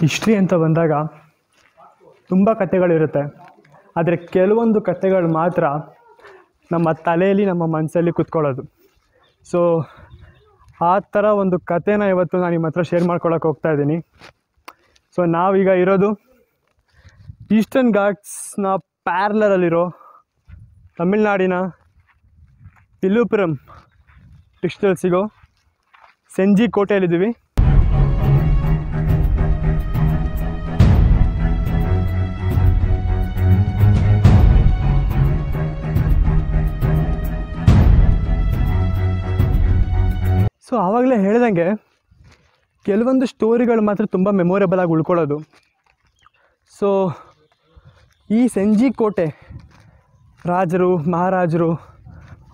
history ಅಂತ ಬಂದಾಗ ತುಂಬ ಕಥೆಗಳಿರುತ್ತೆ ಆದರೆ ಕೆಲವೊಂದು ಕಥೆಗಳು ಮಾತ್ರ ನಮ್ಮ ತಲೆಯಲ್ಲಿ ನಮ್ಮ ಮನಸ್ಸಲ್ಲಿ ಕುತ್ಕೊಳ್ಳೋದು ಸೊ ಆ ಥರ ಒಂದು ಕಥೆನ ಇವತ್ತು ನಾನು ನಿಮ್ಮ ಹತ್ರ ಶೇರ್ ಮಾಡ್ಕೊಳಕ್ಕೆ ಹೋಗ್ತಾ ಇದ್ದೀನಿ ಸೊ ನಾವೀಗ ಇರೋದು ಈಸ್ಟರ್ನ್ ಘಾಟ್ಸ್ನ ಪ್ಯಾರ್ಲರಲ್ಲಿರೋ ತಮಿಳ್ನಾಡಿನ ಪಿಲುಪುರಂ ಡಿಸ್ಟಲ್ ಸಂಜಿ ಕೋಟೆಯಲ್ಲಿದ್ದೀವಿ ಸೊ ಆವಾಗಲೇ ಹೇಳ್ದಂಗೆ ಕೆಲವೊಂದು ಸ್ಟೋರಿಗಳು ಮಾತ್ರ ತುಂಬ ಮೆಮೊರೇಬಲ್ ಆಗಿ ಉಳ್ಕೊಳ್ಳೋದು ಸೊ ಈ ಸಂಜಿ ಕೋಟೆ ರಾಜರು ಮಹಾರಾಜರು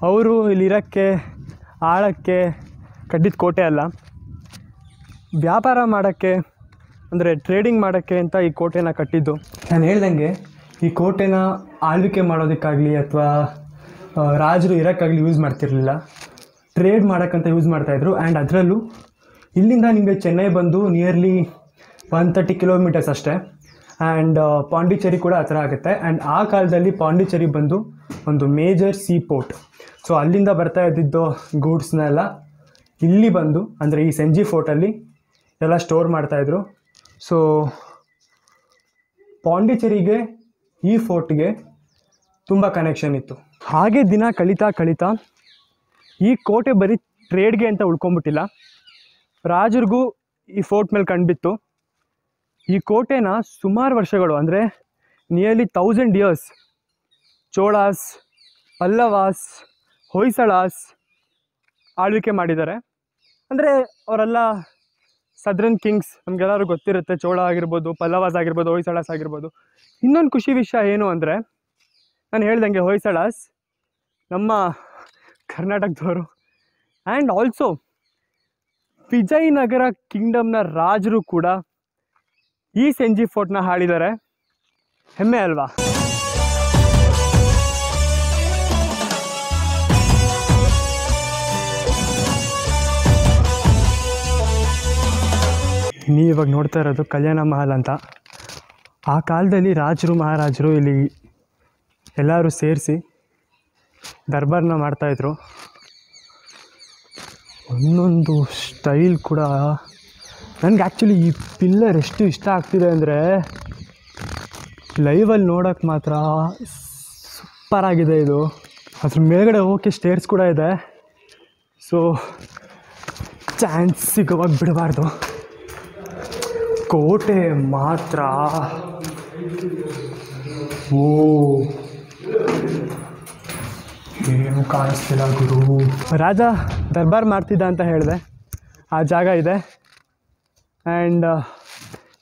ಅವರು ಇಲ್ಲಿರೋಕ್ಕೆ ಆಳಕ್ಕೆ ಕಟ್ಟಿದ ಕೋಟೆ ಅಲ್ಲ ವ್ಯಾಪಾರ ಮಾಡೋಕ್ಕೆ ಅಂದರೆ ಟ್ರೇಡಿಂಗ್ ಮಾಡೋಕ್ಕೆ ಅಂತ ಈ ಕೋಟೆನ ಕಟ್ಟಿದ್ದು ನಾನು ಹೇಳ್ದಂಗೆ ಈ ಕೋಟೆನ ಆಳ್ವಿಕೆ ಮಾಡೋದಕ್ಕಾಗಲಿ ಅಥವಾ ರಾಜರು ಇರೋಕ್ಕಾಗಲಿ ಯೂಸ್ ಮಾಡ್ತಿರಲಿಲ್ಲ ಟ್ರೇಡ್ ಮಾಡೋಕ್ಕಂತ ಯೂಸ್ ಮಾಡ್ತಾಯಿದ್ರು ಆ್ಯಂಡ್ ಅದರಲ್ಲೂ ಇಲ್ಲಿಂದ ನಿಮಗೆ ಚೆನ್ನೈ ಬಂದು ನಿಯರ್ಲಿ ಒನ್ ತರ್ಟಿ ಕಿಲೋಮೀಟರ್ಸ್ ಅಷ್ಟೇ ಆ್ಯಂಡ್ uh, ಪಾಂಡಿಚೇರಿ ಕೂಡ ಆ ಥರ ಆಗುತ್ತೆ ಆ್ಯಂಡ್ ಆ ಕಾಲದಲ್ಲಿ ಪಾಂಡಿಚೇರಿ ಬಂದು ಒಂದು ಮೇಜರ್ ಸೀ ಪೋರ್ಟ್ ಸೊ ಅಲ್ಲಿಂದ ಬರ್ತಾ ಇದ್ದಿದ್ದು ಗೂಡ್ಸ್ನೆಲ್ಲ ಇಲ್ಲಿ ಬಂದು ಅಂದರೆ ಈ ಸೆಂಜಿ ಫೋರ್ಟಲ್ಲಿ ಎಲ್ಲ ಸ್ಟೋರ್ ಮಾಡ್ತಾಯಿದ್ರು ಸೊ ಪಾಂಡಿಚೇರಿಗೆ ಈ ಫೋರ್ಟ್ಗೆ ತುಂಬ ಕನೆಕ್ಷನ್ ಇತ್ತು ಹಾಗೆ ದಿನ ಕಳೀತಾ ಕಳೀತಾ ಈ ಕೋಟೆ ಬರೀ ಟ್ರೇಡ್ಗೆ ಅಂತ ಉಳ್ಕೊಂಬಿಟ್ಟಿಲ್ಲ ರಾಜರಿಗೂ ಈ ಫೋರ್ಟ್ ಮೇಲೆ ಕಂಡುಬಿತ್ತು ಈ ಕೋಟೆನ ಸುಮಾರು ವರ್ಷಗಳು ಅಂದರೆ nearly thousand years Cholas Pallavas Hoysalas ಆಳ್ವಿಕೆ ಮಾಡಿದ್ದಾರೆ ಅಂದರೆ ಅವರೆಲ್ಲ ಸದ್ರನ್ ಕಿಂಗ್ಸ್ ನಮಗೆಲ್ಲರೂ ಗೊತ್ತಿರುತ್ತೆ ಚೋಳ ಆಗಿರ್ಬೋದು ಪಲ್ಲವಾಸ್ ಆಗಿರ್ಬೋದು ಹೊಯ್ಸಳಾಸ್ ಆಗಿರ್ಬೋದು ಇನ್ನೊಂದು ಖುಷಿ ವಿಷಯ ಏನು ಅಂದರೆ ನಾನು ಹೇಳ್ದಂಗೆ ಹೊಯ್ಸಳಾಸ್ ನಮ್ಮ ಕರ್ನಾಟಕದವರು ಆ್ಯಂಡ್ ಆಲ್ಸೋ ವಿಜಯನಗರ ಕಿಂಗ್ಡಮ್ನ ರಾಜರು ಕೂಡ ಈ ಸೆಂಜಿ ಫೋರ್ಟ್ನ ಹಾಡಿದ್ದಾರೆ ಹೆಮ್ಮೆ ಅಲ್ವಾ ನೀವು ಇವಾಗ ನೋಡ್ತಾ ಇರೋದು ಕಲ್ಯಾಣ ಮಹಲ್ ಅಂತ ಆ ಕಾಲದಲ್ಲಿ ರಾಜರು ಮಹಾರಾಜರು ಇಲ್ಲಿ ಎಲ್ಲರೂ ಸೇರಿಸಿ ದರ್ಬಾರ್ನ ಮಾಡ್ತಾಯಿದ್ರು ಒಂದೊಂದು ಸ್ಟೈಲ್ ಕೂಡ ನನಗೆ ಆ್ಯಕ್ಚುಲಿ ಈ ಪಿಲ್ಲರ್ ಎಷ್ಟು ಇಷ್ಟ ಆಗ್ತಿದೆ ಅಂದರೆ ಲೈವಲ್ಲಿ ನೋಡೋಕ್ಕೆ ಮಾತ್ರ ಸೂಪರಾಗಿದೆ ಇದು ಅದ್ರ ಮೇಲ್ಗಡೆ ಹೋಗೋಕ್ಕೆ ಸ್ಟೇರ್ಸ್ ಕೂಡ ಇದೆ ಸೊ ಚಾನ್ಸ್ ಸಿಗೋವಾಗ ಬಿಡಬಾರ್ದು ಕೋಟೆ ಮಾತ್ರ ಓ ಕಾಣಿಸ್ತಿಲ್ಲ ಗುರು ರಾಜ ದರ್ಬಾರ್ ಮಾಡ್ತಿದ್ದ ಅಂತ ಹೇಳಿದೆ ಆ ಜಾಗ ಇದೆ ಆ್ಯಂಡ್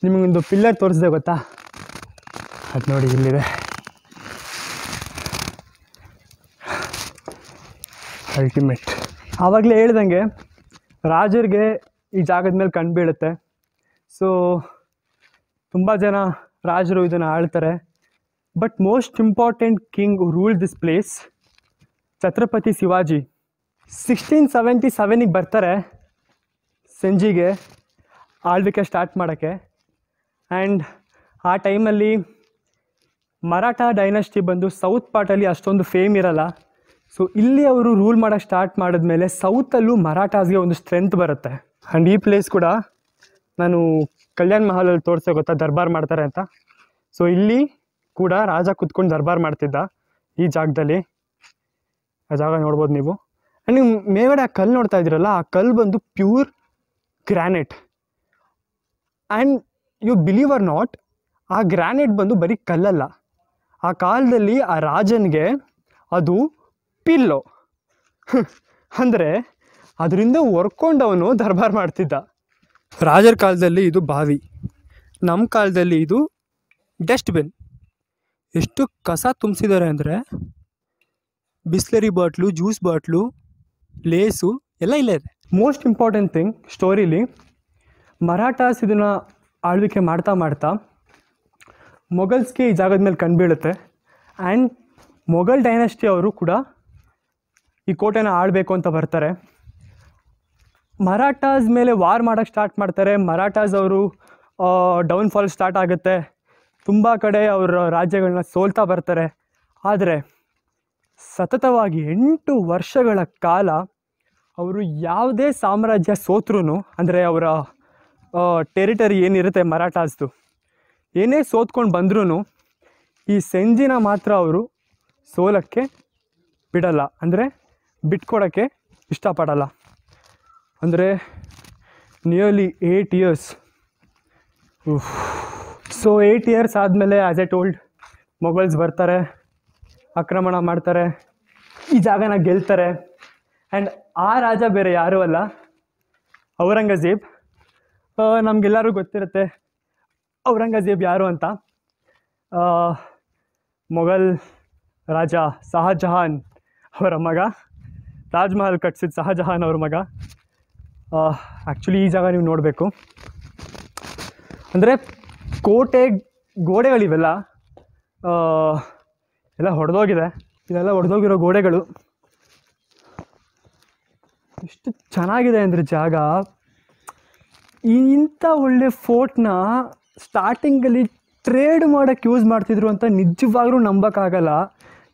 ನಿಮಗೊಂದು ಪಿಲ್ಲರ್ ತೋರಿಸಿದೆ ಗೊತ್ತಾ ಅದು ನೋಡಿ ಇಲ್ಲಿದೆ ಅಲ್ಟಿಮೇಟ್ ಆವಾಗಲೇ ಹೇಳ್ದಂಗೆ ರಾಜರಿಗೆ ಈ ಜಾಗದ ಮೇಲೆ ಕಂಡುಬೀಳುತ್ತೆ ಬೀಳುತ್ತೆ ಸೊ ತುಂಬ ಜನ ರಾಜರು ಇದನ್ನು ಆಳ್ತಾರೆ but most important king rule this place Chhatrapati Shivaji sixteen seventy ಸೆವೆನಿಗೆ ಬರ್ತಾರೆ ಸಂಜಿಗೆ ಆಳ್ವಿಕೆ ಸ್ಟಾರ್ಟ್ ಮಾಡೋಕ್ಕೆ ಆ್ಯಂಡ್ ಆ ಟೈಮಲ್ಲಿ ಮರಾಠ ಡೈನಸ್ಟಿ ಬಂದು ಸೌತ್ ಪಾರ್ಟಲ್ಲಿ ಅಷ್ಟೊಂದು ಫೇಮ್ ಇರಲ್ಲ ಸೊ ಇಲ್ಲಿ ಅವರು ರೂಲ್ ಮಾಡೋಕ್ಕೆ ಸ್ಟಾರ್ಟ್ ಮಾಡಿದ್ಮೇಲೆ ಸೌತಲ್ಲೂ ಮರಾಠಾಸ್ಗೆ ಒಂದು ಸ್ಟ್ರೆಂತ್ ಬರುತ್ತೆ ಆ್ಯಂಡ್ ಈ ಪ್ಲೇಸ್ ಕೂಡ ನಾನು ಕಲ್ಯಾಣ್ ಮಹಲಲ್ಲಿ ತೋರಿಸೋ ಗೊತ್ತಾ ದರ್ಬಾರ್ ಮಾಡ್ತಾರೆ ಅಂತ ಸೊ ಇಲ್ಲಿ ಕೂಡ ರಾಜ ಕುತ್ಕೊಂಡು ದರ್ಬಾರ್ ಮಾಡ್ತಿದ್ದ ಈ ಜಾಗದಲ್ಲಿ ಆ ಜಾಗ ನೋಡ್ಬೋದು ನೀವು ಆ್ಯಂಡ್ ನೀವು ಮೇಲ್ಗಡೆ ಆ ಕಲ್ಲು ನೋಡ್ತಾ ಇದ್ದೀರಲ್ಲ ಆ ಕಲ್ಲು ಬಂದು pure granite and you believe or not ಆ ಗ್ರ್ಯಾನೆಟ್ ಬಂದು ಬರೀ ಕಲ್ಲಲ್ಲ ಆ ಕಾಲದಲ್ಲಿ ಆ ರಾಜನಿಗೆ ಅದು ಪಿಲ್ಲೋ ಅಂದರೆ ಅದರಿಂದ ಹೊರ್ಕೊಂಡವನು ದರ್ಬಾರ್ ಮಾಡ್ತಿದ್ದ ರಾಜರ ಕಾಲದಲ್ಲಿ ಇದು ಬಾವಿ ನಮ್ಮ ಕಾಲದಲ್ಲಿ ಇದು ಡಸ್ಟ್ಬಿನ್ ಎಷ್ಟು ಕಸ ತುಂಬಿಸಿದ್ದಾರೆ ಅಂದರೆ ಬಿಸ್ಲರಿ ಬಾಟ್ಲು ಜ್ಯೂಸ್ ಬಾಟ್ಲು ಲೇಸು ಎಲ್ಲ ಇಲ್ಲೇ ಇದೆ ಮೋಸ್ಟ್ ಇಂಪಾರ್ಟೆಂಟ್ ಥಿಂಗ್ ಸ್ಟೋರಿಲಿ ಮರಾಠಾಸ್ ಇದನ್ನು ಆಳ್ವಿಕೆ ಮಾಡ್ತಾ ಮಾಡ್ತಾ ಮೊಘಲ್ಸ್ಗೆ ಈ ಜಾಗದ ಮೇಲೆ ಕಂಡುಬೀಳುತ್ತೆ ಆ್ಯಂಡ್ ಮೊಘಲ್ ಡೈನಸ್ಟಿ ಅವರು ಕೂಡ ಈ ಕೋಟೆನ ಆಳಬೇಕು ಅಂತ ಬರ್ತಾರೆ ಮರಾಠಾಸ್ ಮೇಲೆ ವಾರ್ ಮಾಡೋಕ್ಕೆ ಸ್ಟಾರ್ಟ್ ಮಾಡ್ತಾರೆ ಮರಾಠಾಸ್ ಅವರು ಡೌನ್ಫಾಲ್ ಸ್ಟಾರ್ಟ್ ಆಗುತ್ತೆ ತುಂಬ ಕಡೆ ಅವರ ರಾಜ್ಯಗಳನ್ನ ಸೋಲ್ತಾ ಬರ್ತಾರೆ ಆದರೆ ಸತತವಾಗಿ ಎಂಟು ವರ್ಷಗಳ ಕಾಲ ಅವರು ಯಾವುದೇ ಸಾಮ್ರಾಜ್ಯ ಸೋತ್ರೂ ಅಂದರೆ ಅವರ ಟೆರಿಟರಿ ಏನಿರುತ್ತೆ ಮರಾಠಾಸ್ದು ಏನೇ ಸೋತ್ಕೊಂಡು ಬಂದ್ರೂ ಈ ಸೆಂಜಿನ ಮಾತ್ರ ಅವರು ಸೋಲಕ್ಕೆ ಬಿಡಲ್ಲ ಅಂದರೆ ಬಿಟ್ಕೊಡೋಕ್ಕೆ ಇಷ್ಟಪಡಲ್ಲ ಅಂದರೆ nearly eight years so eight years ಆದಮೇಲೆ ಆ್ಯಸ್ ಎ ಟೋಲ್ಡ್ ಮೊಬೈಲ್ಸ್ ಬರ್ತಾರೆ ಆಕ್ರಮಣ ಮಾಡ್ತಾರೆ ಈ ಜಾಗನ ಗೆಲ್ತಾರೆ ಆ್ಯಂಡ್ ಆ ರಾಜ ಬೇರೆ ಯಾರೂ ಅಲ್ಲ ಔರಂಗಜೇಬ್ ನಮಗೆಲ್ಲರೂ ಗೊತ್ತಿರುತ್ತೆ ಔರಂಗಜೇಬ್ ಯಾರು ಅಂತ ಮೊಘಲ್ ರಾಜ ಶಹಜಹಾನ್ ಅವರ ಮಗ ತಾಜ್ಮಹಲ್ ಕಟ್ಸಿದ ಶಹಜಹಾನ್ ಅವ್ರ ಮಗ ಆ್ಯಕ್ಚುಲಿ ಈ ಜಾಗ ನೀವು ನೋಡಬೇಕು ಅಂದರೆ ಕೋಟೆ ಗೋಡೆಗಳಿವೆಲ್ಲ ಎಲ್ಲ ಹೊಡೆದೋಗಿದೆ ಇದೆಲ್ಲ ಹೊಡೆದೋಗಿರೋ ಗೋಡೆಗಳು ಎಷ್ಟು ಚೆನ್ನಾಗಿದೆ ಅಂದರೆ ಜಾಗ ಇಂಥ ಒಳ್ಳೆ ಫೋರ್ಟ್ನ ಸ್ಟಾರ್ಟಿಂಗಲ್ಲಿ ಟ್ರೇಡ್ ಮಾಡೋಕ್ಕೆ ಯೂಸ್ ಮಾಡ್ತಿದ್ರು ಅಂತ ನಿಜವಾಗ್ಲೂ ನಂಬೋಕ್ಕಾಗಲ್ಲ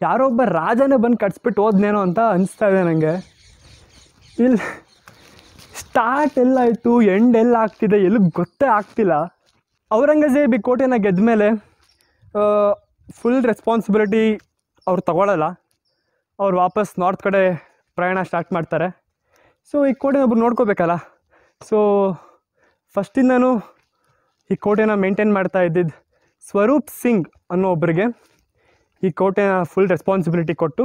ಯಾರೋ ಒಬ್ಬ ರಾಜನೇ ಬಂದು ಕಟ್ಸ್ಬಿಟ್ಟು ಹೋದ್ನೇನೋ ಅಂತ ಅನಿಸ್ತಾ ಇದೆ ನನಗೆ ಇಲ್ಲಿ ಸ್ಟಾರ್ಟ್ ಎಲ್ಲಾಯಿತು ಎಂಡ್ ಎಲ್ಲ ಆಗ್ತಿದೆ ಎಲ್ಲಿ ಗೊತ್ತೇ ಆಗ್ತಿಲ್ಲ ಔರಂಗಜೇಬಿ ಕೋಟೆನ ಗೆದ್ದ ಮೇಲೆ ಫುಲ್ ರೆಸ್ಪಾನ್ಸಿಬಿಲಿಟಿ ಅವ್ರು ತಗೊಳ್ಳಲ್ಲ ಅವ್ರು ವಾಪಸ್ ನಾರ್ತ್ ಕಡೆ ಪ್ರಯಾಣ ಸ್ಟಾರ್ಟ್ ಮಾಡ್ತಾರೆ ಸೊ ಈ ಕೋಟೆನ ಒಬ್ರು ನೋಡ್ಕೋಬೇಕಲ್ಲ ಸೊ ನಾನು ಈ ಕೋಟೆನ ಮೇಂಟೈನ್ ಮಾಡ್ತಾ ಇದ್ದಿದ್ದು ಸ್ವರೂಪ್ ಸಿಂಗ್ ಅನ್ನೋ ಒಬ್ಬರಿಗೆ ಈ ಕೋಟೆನ ಫುಲ್ ರೆಸ್ಪಾನ್ಸಿಬಿಲಿಟಿ ಕೊಟ್ಟು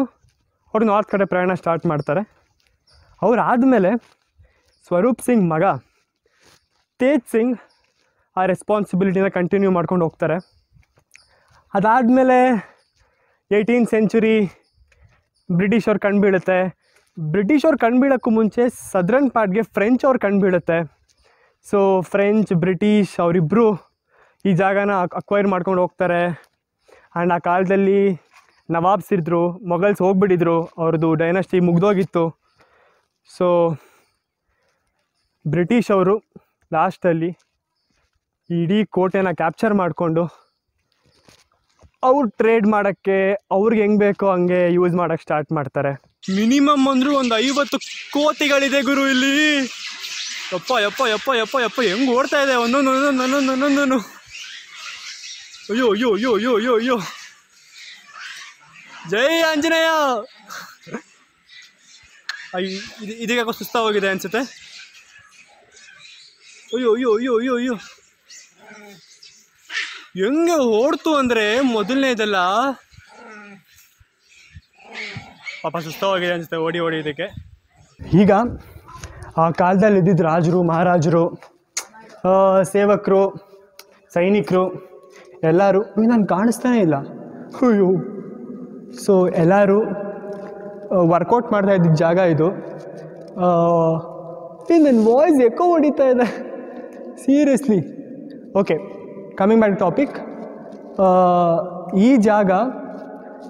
ಅವ್ರು ನಾರ್ತ್ ಕಡೆ ಪ್ರಯಾಣ ಸ್ಟಾರ್ಟ್ ಮಾಡ್ತಾರೆ ಅವರಾದಮೇಲೆ ಸ್ವರೂಪ್ ಸಿಂಗ್ ಮಗ ತೇಜ್ ಸಿಂಗ್ ಆ ರೆಸ್ಪಾನ್ಸಿಬಿಲಿಟಿನ ಕಂಟಿನ್ಯೂ ಮಾಡ್ಕೊಂಡು ಹೋಗ್ತಾರೆ ಅದಾದಮೇಲೆ ಏಯ್ಟೀನ್ ಸೆಂಚುರಿ ಬ್ರಿಟಿಷ್ ಅವ್ರು ಕಂಡುಬೀಳುತ್ತೆ ಬ್ರಿಟಿಷ್ ಅವ್ರು ಕಂಡುಬೀಳೋಕ್ಕೂ ಮುಂಚೆ ಸದ್ರನ್ ಪಾರ್ಟ್ಗೆ ಫ್ರೆಂಚ್ ಅವ್ರು ಕಂಡುಬೀಳುತ್ತೆ ಸೊ ಫ್ರೆಂಚ್ ಬ್ರಿಟಿಷ್ ಅವರಿಬ್ಬರು ಈ ಜಾಗನ ಅಕ್ವೈರ್ ಮಾಡ್ಕೊಂಡು ಹೋಗ್ತಾರೆ ಆ್ಯಂಡ್ ಆ ಕಾಲದಲ್ಲಿ ನವಾಬ್ಸ್ ಇದ್ದರು ಮೊಘಲ್ಸ್ ಹೋಗ್ಬಿಟ್ಟಿದ್ರು ಅವ್ರದ್ದು ಡೈನಸ್ಟಿ ಮುಗ್ದೋಗಿತ್ತು ಸೊ ಬ್ರಿಟಿಷ್ ಅವರು ಲಾಸ್ಟಲ್ಲಿ ಇಡೀ ಕೋಟೆನ ಕ್ಯಾಪ್ಚರ್ ಮಾಡಿಕೊಂಡು ಅವ್ರು ಟ್ರೇಡ್ ಮಾಡೋಕ್ಕೆ ಅವ್ರಿಗೆ ಹೆಂಗೆ ಬೇಕೋ ಹಂಗೆ ಯೂಸ್ ಮಾಡೋಕ್ಕೆ ಸ್ಟಾರ್ಟ್ ಮಾಡ್ತಾರೆ ಮಿನಿಮಮ್ ಅಂದರೂ ಒಂದು ಐವತ್ತು ಕೋಟಿಗಳಿದೆ ಗುರು ಇಲ್ಲಿ ಯಪ್ಪ ಯಪ್ಪ ಯಪ್ಪ ಯಪ್ಪ ಯಪ್ಪ ಹೆಂಗೆ ಓಡ್ತಾ ಇದೆ ಒಂದೊಂದು ಒಂದೊಂದು ಒಂದೊಂದು ಅಯ್ಯೋ ಅಯ್ಯೋ ಅಯ್ಯೋ ಅಯ್ಯೋ ಅಯ್ಯೋ ಅಯ್ಯೋ ಜೈ ಆಂಜನೇಯ ಇದು ಇದೀಗ ಹೋಗಿದೆ ಅನ್ಸುತ್ತೆ ಅಯ್ಯೋ ಅಯ್ಯೋ ಅಯ್ಯೋ ಅಯ್ಯೋ ಅಯ್ಯೋ ಹೆಂಗೆ ಓಡ್ತು ಅಂದರೆ ಮೊದಲನೇದೆಲ್ಲ ಪಾಪ ಸುಸ್ತವಾಗಿದೆ ಅನಿಸುತ್ತೆ ಓಡಿ ಓಡಿ ಇದಕ್ಕೆ ಈಗ ಆ ಕಾಲದಲ್ಲಿ ಇದ್ದಿದ್ದ ರಾಜರು ಮಹಾರಾಜರು ಸೇವಕರು ಸೈನಿಕರು ಎಲ್ಲರೂ ನಾನು ಕಾಣಿಸ್ತಾನೇ ಇಲ್ಲ ಅಯ್ಯೋ ಸೊ ಎಲ್ಲರೂ ವರ್ಕೌಟ್ ಮಾಡ್ತಾ ಇದ್ದಿದ್ದ ಜಾಗ ಇದು ನನ್ನ ವಾಯ್ಸ್ ಎಕೋ ಹೊಡಿತಾ ಇದೆ seriously okay coming back topic ಈ ಜಾಗ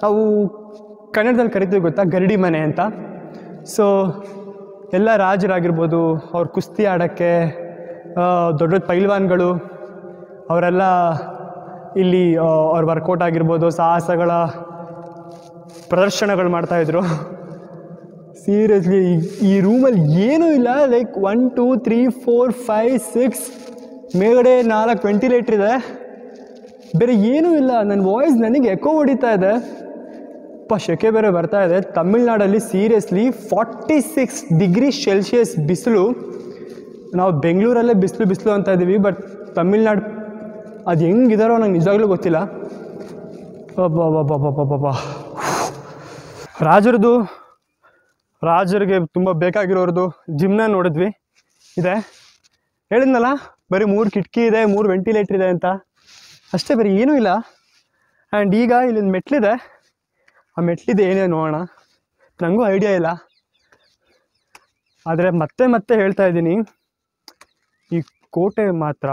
ನಾವು ಕನ್ನಡದಲ್ಲಿ ಕರಿತೀವಿ ಗೊತ್ತಾ ಗರಡಿ ಮನೆ ಅಂತ ಸೊ ಎಲ್ಲ ರಾಜರಾಗಿರ್ಬೋದು ಅವ್ರ ಕುಸ್ತಿ ಆಡೋಕ್ಕೆ ದೊಡ್ಡ ದೊಡ್ಡ ಪೈಲ್ವಾನ್ಗಳು ಅವರೆಲ್ಲ ಇಲ್ಲಿ ಅವ್ರ ವರ್ಕೌಟ್ ಆಗಿರ್ಬೋದು ಸಾಹಸಗಳ ಪ್ರದರ್ಶನಗಳು ಮಾಡ್ತಾಯಿದ್ರು ಸೀರಿಯಸ್ಲಿ ಈ ರೂಮಲ್ಲಿ ಏನೂ ಇಲ್ಲ like one two three four five six ಮೇಲ್ಗಡೆ ನಾಲ್ಕು ವೆಂಟಿಲೇಟ್ರ್ ಇದೆ ಬೇರೆ ಏನೂ ಇಲ್ಲ ನನ್ನ ವಾಯ್ಸ್ ನನಗೆ ಎಕೋ ಹೊಡಿತಾ ಇದೆ ಪ ಶೆಕೆ ಬೇರೆ ಬರ್ತಾ ಇದೆ ತಮಿಳ್ನಾಡಲ್ಲಿ seriously forty six degree celsius ಬಿಸಿಲು ನಾವು ಬೆಂಗಳೂರಲ್ಲೇ ಬಿಸಿಲು ಬಿಸಿಲು ಅಂತ ಇದ್ದೀವಿ ಬಟ್ ತಮಿಳ್ನಾಡು ಅದು ಹೆಂಗಿದಾರೋ ನಂಗೆ ನಿಜವಾಗ್ಲೂ ಗೊತ್ತಿಲ್ಲ ರಾಜರದು ರಾಜರಿಗೆ ತುಂಬ ಬೇಕಾಗಿರೋರ್ದು ಜಿಮ್ನ ನೋಡಿದ್ವಿ ಇದೆ ಹೇಳಿದ್ನಲ್ಲ ಬರೀ ಮೂರು ಕಿಟಕಿ ಇದೆ ಮೂರು ವೆಂಟಿಲೇಟರ್ ಇದೆ ಅಂತ ಅಷ್ಟೇ ಬರೀ ಏನೂ ಇಲ್ಲ ಆ್ಯಂಡ್ ಈಗ ಇಲ್ಲೊಂದು ಮೆಟ್ಲಿದೆ ಆ ಮೆಟ್ಲಿದೆ ಏನೇ ನೋಡೋಣ ನನಗೂ ಐಡಿಯಾ ಇಲ್ಲ ಆದರೆ ಮತ್ತೆ ಮತ್ತೆ ಹೇಳ್ತಾ ಇದ್ದೀನಿ ಈ ಕೋಟೆ ಮಾತ್ರ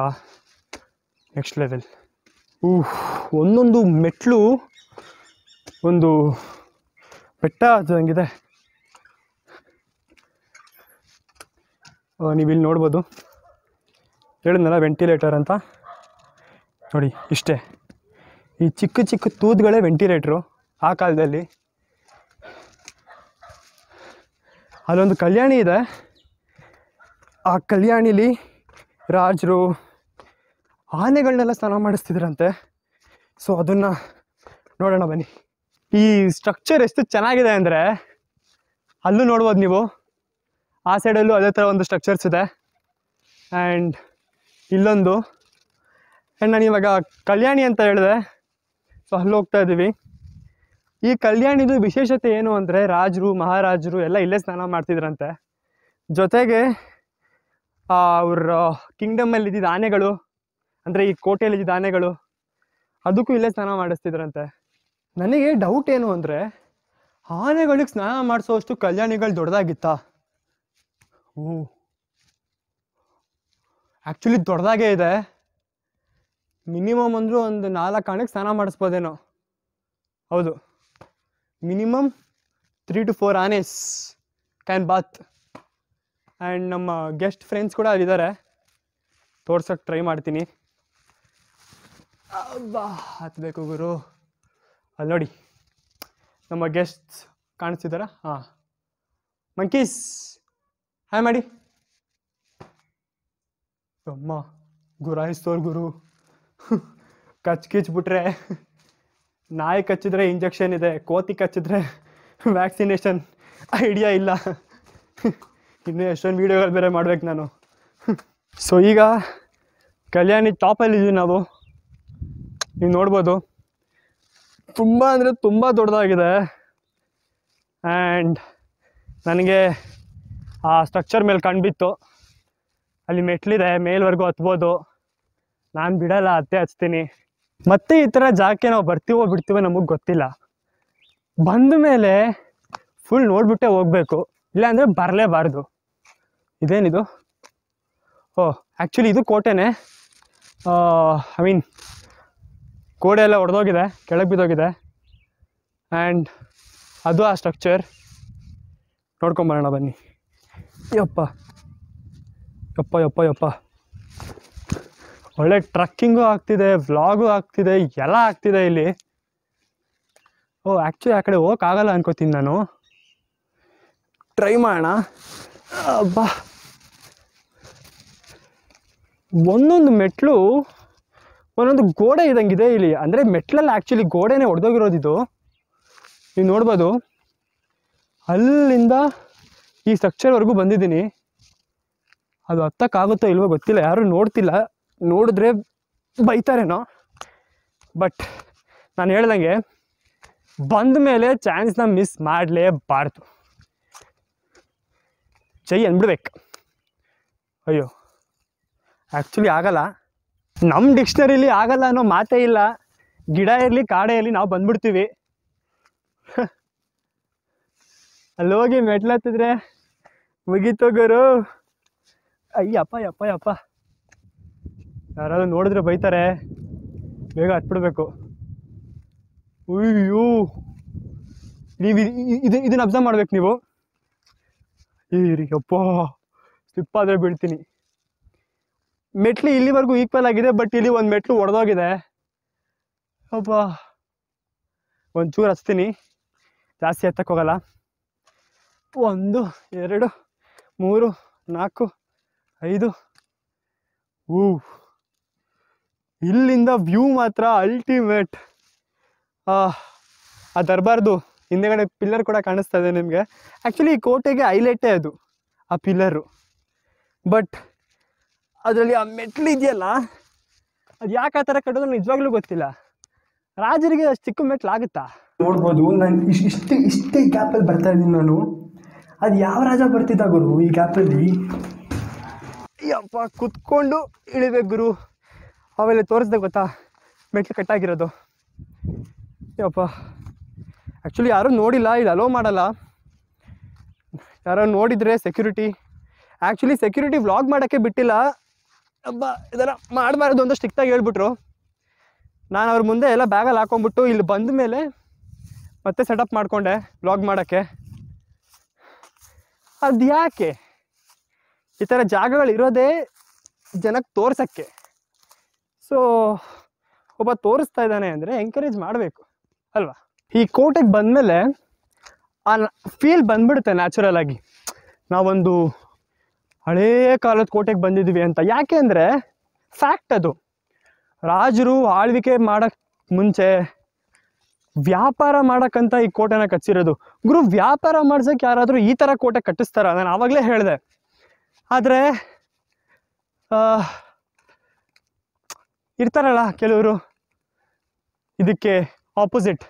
ನೆಕ್ಸ್ಟ್ ಲೆವೆಲ್ ಊಹ್ ಒಂದೊಂದು ಮೆಟ್ಲು ಒಂದು ಬೆಟ್ಟ ಹಂಗಿದೆ ನೀವು ಇಲ್ಲಿ ನೋಡ್ಬೋದು ಹೇಳಿದ್ನಲ್ಲ ವೆಂಟಿಲೇಟರ್ ಅಂತ ನೋಡಿ ಇಷ್ಟೇ ಈ ಚಿಕ್ಕ ಚಿಕ್ಕ ತೂದ್ಗಳೇ ವೆಂಟಿಲೇಟ್ರು ಆ ಕಾಲದಲ್ಲಿ ಅಲ್ಲೊಂದು ಕಲ್ಯಾಣಿ ಇದೆ ಆ ಕಲ್ಯಾಣಿಲಿ ರಾಜರು ಆನೆಗಳನ್ನೆಲ್ಲ ಸ್ನಾನ ಮಾಡಿಸ್ತಿದ್ರಂತೆ ಸೊ ಅದನ್ನು ನೋಡೋಣ ಬನ್ನಿ ಈ ಸ್ಟ್ರಕ್ಚರ್ ಎಷ್ಟು ಚೆನ್ನಾಗಿದೆ ಅಂದರೆ ಅಲ್ಲೂ ನೋಡ್ಬೋದು ನೀವು ಆ ಸೈಡಲ್ಲೂ ಅದೇ ಥರ ಒಂದು ಸ್ಟ್ರಕ್ಚರ್ಸ್ ಇದೆ ಆ್ಯಂಡ್ ಇಲ್ಲೊಂದು ಆ್ಯಂಡ್ ನಾನು ಇವಾಗ ಕಲ್ಯಾಣಿ ಅಂತ ಹೇಳಿದೆ ಸೊ ಅಲ್ಲಿ ಹೋಗ್ತಾ ಇದ್ದೀವಿ ಈ ಕಲ್ಯಾಣಿದು ವಿಶೇಷತೆ ಏನು ಅಂದರೆ ರಾಜರು ಮಹಾರಾಜರು ಎಲ್ಲ ಇಲ್ಲೇ ಸ್ನಾನ ಮಾಡ್ತಿದ್ರಂತೆ ಜೊತೆಗೆ ಅವ್ರ ಅಲ್ಲಿ ಇದ್ದಿದ್ದ ಆನೆಗಳು ಅಂದರೆ ಈ ಕೋಟೆಯಲ್ಲಿ ಆನೆಗಳು ಅದಕ್ಕೂ ಇಲ್ಲೇ ಸ್ನಾನ ಮಾಡಿಸ್ತಿದ್ರಂತೆ ನನಗೆ ಡೌಟ್ ಏನು ಅಂದರೆ ಆನೆಗಳಿಗೆ ಸ್ನಾನ ಮಾಡಿಸೋಷ್ಟು ಕಲ್ಯಾಣಿಗಳು ದೊಡ್ಡದಾಗಿತ್ತಾ ಹ್ಞೂ ಆ್ಯಕ್ಚುಲಿ ದೊಡ್ಡದಾಗೇ ಇದೆ ಮಿನಿಮಮ್ ಅಂದರೂ ಒಂದು ನಾಲ್ಕು ಕಾಣಕ್ಕೆ ಸ್ನಾನ ಮಾಡಿಸ್ಬೋದೇನೋ ಹೌದು ಮಿನಿಮಮ್ ತ್ರೀ ಟು ಫೋರ್ ಆನೆಸ್ ಕ್ಯಾನ್ ಬಾತ್ ಆ್ಯಂಡ್ ನಮ್ಮ ಗೆಸ್ಟ್ ಫ್ರೆಂಡ್ಸ್ ಕೂಡ ಅಲ್ಲಿದ್ದಾರೆ ತೋರ್ಸೋಕ್ಕೆ ಟ್ರೈ ಮಾಡ್ತೀನಿ ಬಾ ಹತ್ತಬೇಕು ಗುರು ಅಲ್ಲಿ ನೋಡಿ ನಮ್ಮ ಗೆಸ್ಟ್ಸ್ ಕಾಣಿಸ್ತಿದ್ದಾರಾ ಹಾಂ ಮಂಕೀಸ್ ಹಾಯ್ ಮಾಡಿ ಅಮ್ಮ ಗುರಾಯಿಸ್ತೋರ್ ಗುರು ಕಚ್ ಬಿಟ್ರೆ ನಾಯಿ ಕಚ್ಚಿದ್ರೆ ಇಂಜೆಕ್ಷನ್ ಇದೆ ಕೋತಿ ಕಚ್ಚಿದ್ರೆ ವ್ಯಾಕ್ಸಿನೇಷನ್ ಐಡಿಯಾ ಇಲ್ಲ ಇನ್ನೂ ಎಷ್ಟೊಂದು ವೀಡಿಯೋಗಳು ಬೇರೆ ಮಾಡ್ಬೇಕು ನಾನು ಸೊ ಈಗ ಕಲ್ಯಾಣಿ ಇದ್ದೀವಿ ನಾವು ನೀವು ನೋಡ್ಬೋದು ತುಂಬ ಅಂದರೆ ತುಂಬ ದೊಡ್ಡದಾಗಿದೆ ಆ್ಯಂಡ್ ನನಗೆ ಆ ಸ್ಟ್ರಕ್ಚರ್ ಮೇಲೆ ಕಂಡುಬಿತ್ತು ಅಲ್ಲಿ ಮೆಟ್ಲಿದೆ ಮೇಲ್ವರೆಗೂ ಹತ್ಬೋದು ನಾನು ಬಿಡಲ್ಲ ಅತ್ತೆ ಹಚ್ತೀನಿ ಮತ್ತೆ ಈ ಥರ ಜಾಗಕ್ಕೆ ನಾವು ಬರ್ತೀವೋ ಬಿಡ್ತೀವೋ ನಮಗೆ ಗೊತ್ತಿಲ್ಲ ಬಂದ ಮೇಲೆ ಫುಲ್ ನೋಡ್ಬಿಟ್ಟೆ ಹೋಗ್ಬೇಕು ಇಲ್ಲಾಂದರೆ ಬರಲೇಬಾರ್ದು ಇದೇನಿದು ಓ ಆ್ಯಕ್ಚುಲಿ ಇದು ಕೋಟೆನೇ ಐ ಮೀನ್ ಕೋಡೆ ಎಲ್ಲ ಒಡೆದೋಗಿದೆ ಕೆಳಗೆ ಬಿದ್ದೋಗಿದೆ ಆ್ಯಂಡ್ ಅದು ಆ ಸ್ಟ್ರಕ್ಚರ್ ನೋಡ್ಕೊಂಬರೋಣ ಬನ್ನಿ ಯಪ್ಪ ಯಪ್ಪ ಯಪ್ಪ ಯಪ್ಪ ಒಳ್ಳೆ ಟ್ರಕ್ಕಿಂಗು ಆಗ್ತಿದೆ ವ್ಲಾಗು ಆಗ್ತಿದೆ ಎಲ್ಲ ಆಗ್ತಿದೆ ಇಲ್ಲಿ ಓ ಆ್ಯಕ್ಚುಲಿ ಆ ಕಡೆ ಹೋಗೋಕ್ಕಾಗಲ್ಲ ಅನ್ಕೋತೀನಿ ನಾನು ಟ್ರೈ ಮಾಡೋಣ ಅಬ್ಬಾ ಒಂದೊಂದು ಮೆಟ್ಲು ಒಂದೊಂದು ಗೋಡೆ ಇದಂಗಿದೆ ಇಲ್ಲಿ ಅಂದರೆ ಮೆಟ್ಲಲ್ಲಿ ಆ್ಯಕ್ಚುಲಿ ಗೋಡೆನೇ ಹೊಡೆದೋಗಿರೋದಿದ್ದು ನೀವು ನೋಡ್ಬೋದು ಅಲ್ಲಿಂದ ಈ ಸ್ಟ್ರಕ್ಚರ್ವರೆಗೂ ಬಂದಿದ್ದೀನಿ ಅದು ಹತ್ತಕ್ಕಾಗುತ್ತೋ ಇಲ್ವೋ ಗೊತ್ತಿಲ್ಲ ಯಾರೂ ನೋಡ್ತಿಲ್ಲ ನೋಡಿದ್ರೆ ಬೈತಾರೇನೋ ಬಟ್ ನಾನು ಹೇಳ್ದಂಗೆ ಬಂದ ಮೇಲೆ ಚಾನ್ಸ್ನ ಮಿಸ್ ಮಾಡಲೇಬಾರ್ದು ಜೈ ಅಂದ್ಬಿಡ್ಬೇಕು ಅಯ್ಯೋ ಆ್ಯಕ್ಚುಲಿ ಆಗಲ್ಲ ನಮ್ಮ ಡಿಕ್ಷನರಿಲಿ ಆಗಲ್ಲ ಅನ್ನೋ ಮಾತೇ ಇಲ್ಲ ಗಿಡ ಇರಲಿ ಕಾಡೆ ಇರಲಿ ನಾವು ಬಂದ್ಬಿಡ್ತೀವಿ ಅಲ್ಲೋಗಿ ಮೆಟ್ಲತ್ತಿದ್ರೆ ಮುಗಿತೋಗರು ಅಯ್ಯಪ್ಪ ಅಪ್ಪ ಯಪ್ಪ ಯಾರಾದರೂ ನೋಡಿದ್ರೆ ಬೈತಾರೆ ಬೇಗ ಹತ್ಬಿಡ್ಬೇಕು ಅಯ್ಯೋ ನೀವು ಇದು ಇದನ್ನ ಅಬ್ಸರ್ವ್ ಮಾಡ್ಬೇಕು ನೀವು ಈ ಸ್ಲಿಪ್ ಆದರೆ ಬೀಳ್ತೀನಿ ಮೆಟ್ಲು ಇಲ್ಲಿವರೆಗೂ ಈಕ್ವಲ್ ಆಗಿದೆ ಬಟ್ ಇಲ್ಲಿ ಒಂದು ಮೆಟ್ಲು ಒಡೆದೋಗಿದೆ ಅಪ್ಪ ಒಂಚೂರು ಹಚ್ತೀನಿ ಜಾಸ್ತಿ ಎತ್ತಕ್ಕೋಗಲ್ಲ ಒಂದು ಎರಡು ಮೂರು ನಾಲ್ಕು ಐದು ಊ ಇಲ್ಲಿಂದ ವ್ಯೂ ಮಾತ್ರ ಅಲ್ಟಿಮೇಟ್ ಆ ದರ್ಬಾರ್ದು ಹಿಂದೆಗಡೆ ಪಿಲ್ಲರ್ ಕೂಡ ಕಾಣಿಸ್ತಾ ಇದೆ ನಿಮಗೆ ಆ್ಯಕ್ಚುಲಿ ಈ ಕೋಟೆಗೆ ಹೈಲೈಟೇ ಅದು ಆ ಪಿಲ್ಲರು ಬಟ್ ಅದರಲ್ಲಿ ಆ ಮೆಟ್ಲು ಇದೆಯಲ್ಲ ಅದು ಯಾಕೆ ಆ ಥರ ಕಟ್ಟೋದು ನಿಜವಾಗ್ಲೂ ಗೊತ್ತಿಲ್ಲ ರಾಜರಿಗೆ ಅಷ್ಟು ಚಿಕ್ಕ ಮೆಟ್ಲು ಆಗುತ್ತಾ ನೋಡ್ಬೋದು ನಾನು ಇಷ್ಟು ಇಷ್ಟೇ ಗ್ಯಾಪಲ್ಲಿ ಬರ್ತಾ ಇದ್ದೀನಿ ನಾನು ಅದು ಯಾವ ರಾಜ ಬರ್ತಿದ್ದ ಗುರು ಈ ಗ್ಯಾಪಲ್ಲಿ ಅಪ್ಪ ಕುತ್ಕೊಂಡು ಇಳಿಬೇಕು ಗುರು ಅವೆಲ್ಲ ತೋರಿಸ್ದೆ ಗೊತ್ತಾ ಮೆಟ್ಲು ಕಟ್ಟಾಗಿರೋದು ಯಪ್ಪ ಆ್ಯಕ್ಚುಲಿ ಯಾರೂ ನೋಡಿಲ್ಲ ಇಲ್ಲಿ ಅಲೋ ಮಾಡಲ್ಲ ಯಾರೋ ನೋಡಿದರೆ ಸೆಕ್ಯೂರಿಟಿ ಆ್ಯಕ್ಚುಲಿ ಸೆಕ್ಯೂರಿಟಿ ವ್ಲಾಗ್ ಮಾಡೋಕ್ಕೆ ಬಿಟ್ಟಿಲ್ಲ ಅಬ್ಬ ಇದೆಲ್ಲ ಮಾಡಬಾರ್ದು ಅಂತ ಸ್ಟ್ರಿಕ್ಟಾಗಿ ಹೇಳ್ಬಿಟ್ರು ನಾನು ಅವ್ರ ಮುಂದೆ ಎಲ್ಲ ಬ್ಯಾಗಲ್ಲಿ ಹಾಕೊಂಡ್ಬಿಟ್ಟು ಇಲ್ಲಿ ಬಂದ ಮೇಲೆ ಮತ್ತೆ ಸೆಟಪ್ ಮಾಡಿಕೊಂಡೆ ವ್ಲಾಗ್ ಮಾಡೋಕ್ಕೆ ಅದು ಯಾಕೆ ಈ ಥರ ಜಾಗಗಳಿರೋದೇ ಜನಕ್ಕೆ ತೋರ್ಸೋಕ್ಕೆ ಸೊ ಒಬ್ಬ ತೋರಿಸ್ತಾ ಇದ್ದಾನೆ ಅಂದರೆ ಎಂಕರೇಜ್ ಮಾಡಬೇಕು ಅಲ್ವಾ ಈ ಕೋಟೆಗೆ ಬಂದಮೇಲೆ ಆ ಫೀಲ್ ಬಂದ್ಬಿಡುತ್ತೆ ನ್ಯಾಚುರಲ್ ಆಗಿ ನಾವೊಂದು ಹಳೇ ಕಾಲದ ಕೋಟೆಗೆ ಬಂದಿದ್ದೀವಿ ಅಂತ ಯಾಕೆ ಅಂದರೆ ಫ್ಯಾಕ್ಟ್ ಅದು ರಾಜರು ಆಳ್ವಿಕೆ ಮಾಡೋಕ್ಕೆ ಮುಂಚೆ ವ್ಯಾಪಾರ ಮಾಡೋಕ್ಕಂತ ಈ ಕೋಟೆನ ಕಟ್ಟಿರೋದು ಗುರು ವ್ಯಾಪಾರ ಮಾಡ್ಸೋಕ್ಕೆ ಯಾರಾದರೂ ಈ ಥರ ಕೋಟೆ ಕಟ್ಟಿಸ್ತಾರ ನಾನು ಆವಾಗಲೇ ಹೇಳಿದೆ ಆದರೆ ಇರ್ತಾರಲ್ಲ ಕೆಲವರು ಇದಕ್ಕೆ ಆಪೋಸಿಟ್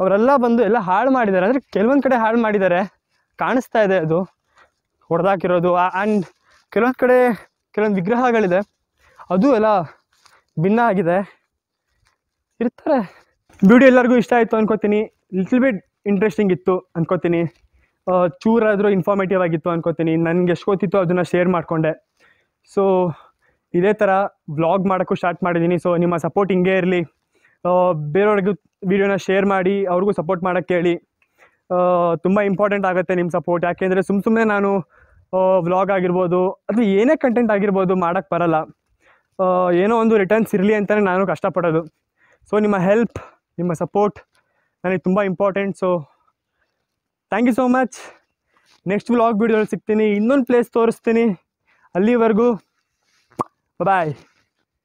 ಅವರೆಲ್ಲ ಬಂದು ಎಲ್ಲ ಹಾಳು ಮಾಡಿದ್ದಾರೆ ಅಂದರೆ ಕೆಲವೊಂದು ಕಡೆ ಹಾಳು ಮಾಡಿದ್ದಾರೆ ಕಾಣಿಸ್ತಾ ಇದೆ ಅದು ಹೊಡೆದಾಕಿರೋದು ಆ್ಯಂಡ್ ಕೆಲವೊಂದು ಕಡೆ ಕೆಲವೊಂದು ವಿಗ್ರಹಗಳಿದೆ ಅದು ಎಲ್ಲ ಭಿನ್ನ ಆಗಿದೆ ಇರ್ತಾರೆ ವಿಡಿಯೋ ಎಲ್ಲರಿಗೂ ಇಷ್ಟ ಆಯಿತು ಅಂದ್ಕೋತೀನಿ ಲಿಟ್ಲ್ ಬಿಟ್ ಇಂಟ್ರೆಸ್ಟಿಂಗ್ ಇತ್ತು ಅಂದ್ಕೋತೀನಿ ಚೂರಾದರೂ ಇನ್ಫಾರ್ಮೇಟಿವ್ ಆಗಿತ್ತು ಅನ್ಕೋತೀನಿ ನನಗೆ ಎಷ್ಟು ಗೊತ್ತಿತ್ತು ಅದನ್ನು ಶೇರ್ ಮಾಡಿಕೊಂಡೆ ಸೊ ಇದೇ ಥರ ವ್ಲಾಗ್ ಮಾಡೋಕ್ಕೂ ಸ್ಟಾರ್ಟ್ ಮಾಡಿದ್ದೀನಿ ಸೊ ನಿಮ್ಮ ಸಪೋರ್ಟ್ ಹಿಂಗೆ ಇರಲಿ ಬೇರೆಯವ್ರಿಗೂ ವೀಡಿಯೋನ ಶೇರ್ ಮಾಡಿ ಅವ್ರಿಗೂ ಸಪೋರ್ಟ್ ಮಾಡೋಕ್ಕೆ ಹೇಳಿ ತುಂಬ ಇಂಪಾರ್ಟೆಂಟ್ ಆಗುತ್ತೆ ನಿಮ್ಮ ಸಪೋರ್ಟ್ ಯಾಕೆಂದರೆ ಸುಮ್ಮ ಸುಮ್ಮನೆ ನಾನು ವ್ಲಾಗ್ ಆಗಿರ್ಬೋದು ಅಥವಾ ಏನೇ ಕಂಟೆಂಟ್ ಆಗಿರ್ಬೋದು ಮಾಡೋಕ್ಕೆ ಬರಲ್ಲ ಏನೋ ಒಂದು ರಿಟರ್ನ್ಸ್ ಇರಲಿ ಅಂತಲೇ ನಾನು ಕಷ್ಟಪಡೋದು ಸೊ ನಿಮ್ಮ ಹೆಲ್ಪ್ ನಿಮ್ಮ ಸಪೋರ್ಟ್ ನನಗೆ ತುಂಬ important so thank you so much next vlog ವೀಡಿಯೋಲಿ ಸಿಗ್ತೀನಿ ಇನ್ನೊಂದು ಪ್ಲೇಸ್ ತೋರಿಸ್ತೀನಿ ಅಲ್ಲಿವರೆಗೂ ಬಾಯ್